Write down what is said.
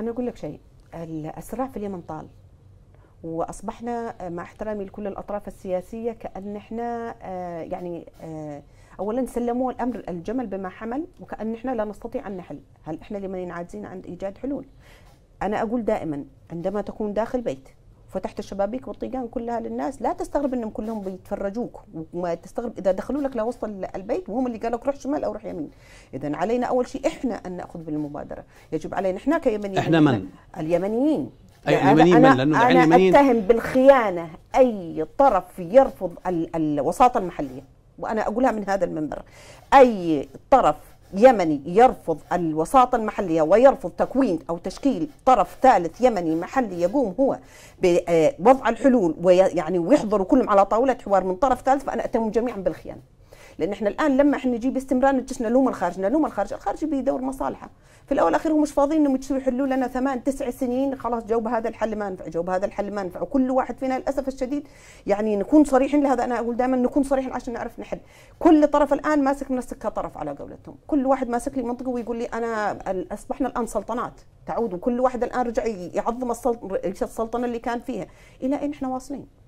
انا اقول لك شيء الصراع في اليمن طال واصبحنا مع احترامي لكل الاطراف السياسيه كان احنا آه، يعني آه، اولا سلموا الامر الجمل بما حمل وكان احنا لا نستطيع ان نحل هل احنا اليمنيين عاجزين عن ايجاد حلول انا اقول دائما عندما تكون داخل بيت فتحت الشبابيك والطيقان كلها للناس لا تستغرب انهم كلهم بيتفرجوك وما تستغرب اذا دخلوا لك لوسط البيت وهم اللي قالوا لك روح شمال او روح يمين اذا علينا اول شيء احنا ان ناخذ بالمبادره يجب علينا احنا كيمنيين احنا من اليمنيين اي يعني اليمنيين من لانه انا اليمنيين اتهم بالخيانه اي طرف يرفض الوساطه المحليه وانا اقولها من هذا المنبر اي طرف يمني يرفض الوساطة المحلية ويرفض تكوين أو تشكيل طرف ثالث يمني محلي يقوم هو بوضع آه، الحلول ويعني ويحضروا كلهم على طاولة حوار من طرف ثالث فأنا أتهم جميعا بالخيانة لان احنا الان لما احنا نجيب استمرار نتجشنا لهم الخارج نلوم الخارج الخارج بيدور مصالحه في الاول والاخير هم مش فاضيين انهم يحلوا لنا ثمان تسع سنين خلاص جو بهذا الحل ما نفع جو بهذا الحل ما نفع وكل واحد فينا للاسف الشديد يعني نكون صريحين لهذا انا اقول دائما نكون صريحين عشان نعرف نحل كل طرف الان ماسك السكه كطرف على قولتهم كل واحد ماسك لي منطقه ويقول لي انا اصبحنا الان سلطنات تعود وكل واحد الان رجع يعظم السلطنه اللي كان فيها الى اين احنا واصلين